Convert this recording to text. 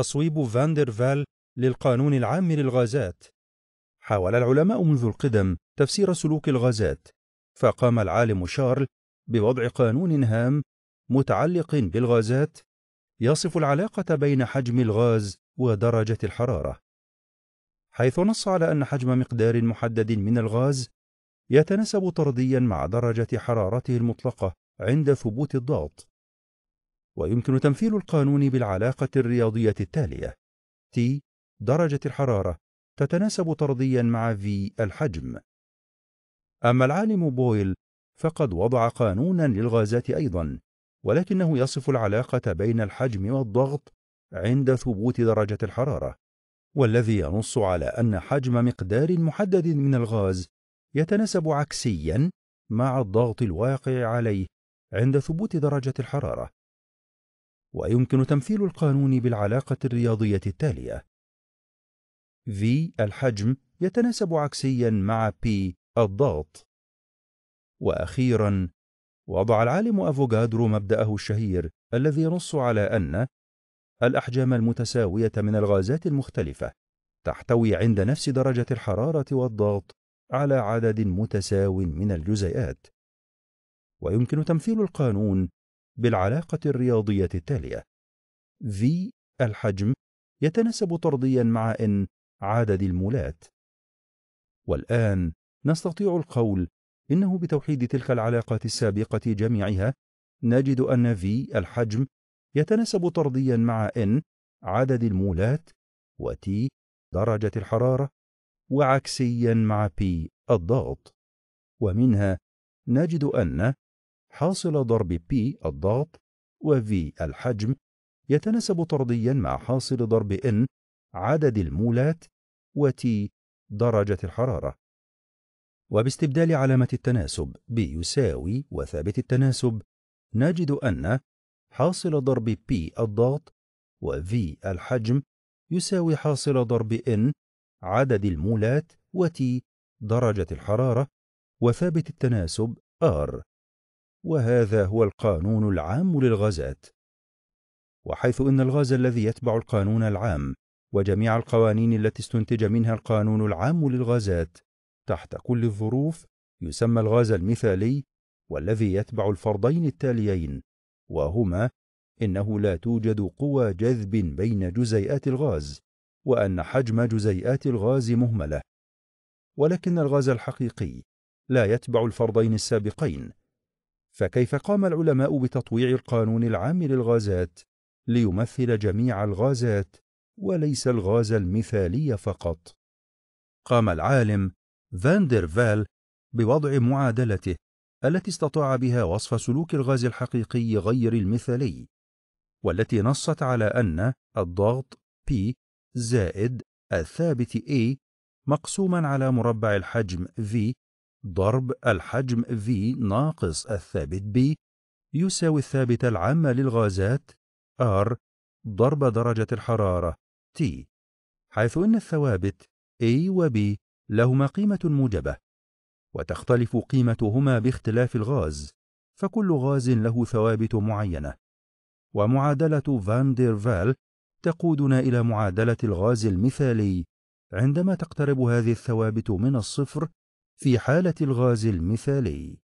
تصويب فاندرفال للقانون العام للغازات حاول العلماء منذ القدم تفسير سلوك الغازات فقام العالم شارل بوضع قانون هام متعلق بالغازات يصف العلاقة بين حجم الغاز ودرجة الحرارة حيث نص على أن حجم مقدار محدد من الغاز يتناسب طرديا مع درجة حرارته المطلقة عند ثبوت الضغط ويمكن تمثيل القانون بالعلاقة الرياضية التالية T درجة الحرارة تتناسب طرديا مع V الحجم أما العالم بويل فقد وضع قانونا للغازات أيضا ولكنه يصف العلاقة بين الحجم والضغط عند ثبوت درجة الحرارة والذي ينص على أن حجم مقدار محدد من الغاز يتناسب عكسيا مع الضغط الواقع عليه عند ثبوت درجة الحرارة ويمكن تمثيل القانون بالعلاقة الرياضية التالية V الحجم يتناسب عكسيا مع P الضغط وأخيرا وضع العالم أفوغادرو مبدأه الشهير الذي ينص على أن الأحجام المتساوية من الغازات المختلفة تحتوي عند نفس درجة الحرارة والضغط على عدد متساو من الجزيئات ويمكن تمثيل القانون بالعلاقة الرياضية التالية V الحجم يتناسب طرديا مع N عدد المولات والآن نستطيع القول إنه بتوحيد تلك العلاقات السابقة جميعها نجد أن V الحجم يتناسب طرديا مع N عدد المولات و T درجة الحرارة وعكسيا مع P الضغط ومنها نجد أن حاصل ضرب P الضغط و V الحجم يتناسب طرديا مع حاصل ضرب N عدد المولات و T درجة الحرارة وباستبدال علامة التناسب B يساوي وثابت التناسب نجد أن حاصل ضرب P الضغط و V الحجم يساوي حاصل ضرب N عدد المولات و T درجة الحرارة وثابت التناسب R وهذا هو القانون العام للغازات وحيث ان الغاز الذي يتبع القانون العام وجميع القوانين التي استنتج منها القانون العام للغازات تحت كل الظروف يسمى الغاز المثالي والذي يتبع الفرضين التاليين وهما انه لا توجد قوى جذب بين جزيئات الغاز وان حجم جزيئات الغاز مهمله ولكن الغاز الحقيقي لا يتبع الفرضين السابقين فكيف قام العلماء بتطويع القانون العام للغازات ليمثل جميع الغازات وليس الغاز المثالي فقط قام العالم فاندر فال بوضع معادلته التي استطاع بها وصف سلوك الغاز الحقيقي غير المثالي والتي نصت على أن الضغط P زائد الثابت A مقسوما على مربع الحجم V ضرب الحجم V ناقص الثابت B يساوي الثابت العام للغازات R ضرب درجة الحرارة T حيث أن الثوابت A و B لهما قيمة موجبة وتختلف قيمتهما باختلاف الغاز فكل غاز له ثوابت معينة ومعادلة فان دير فال تقودنا إلى معادلة الغاز المثالي عندما تقترب هذه الثوابت من الصفر في حالة الغاز المثالي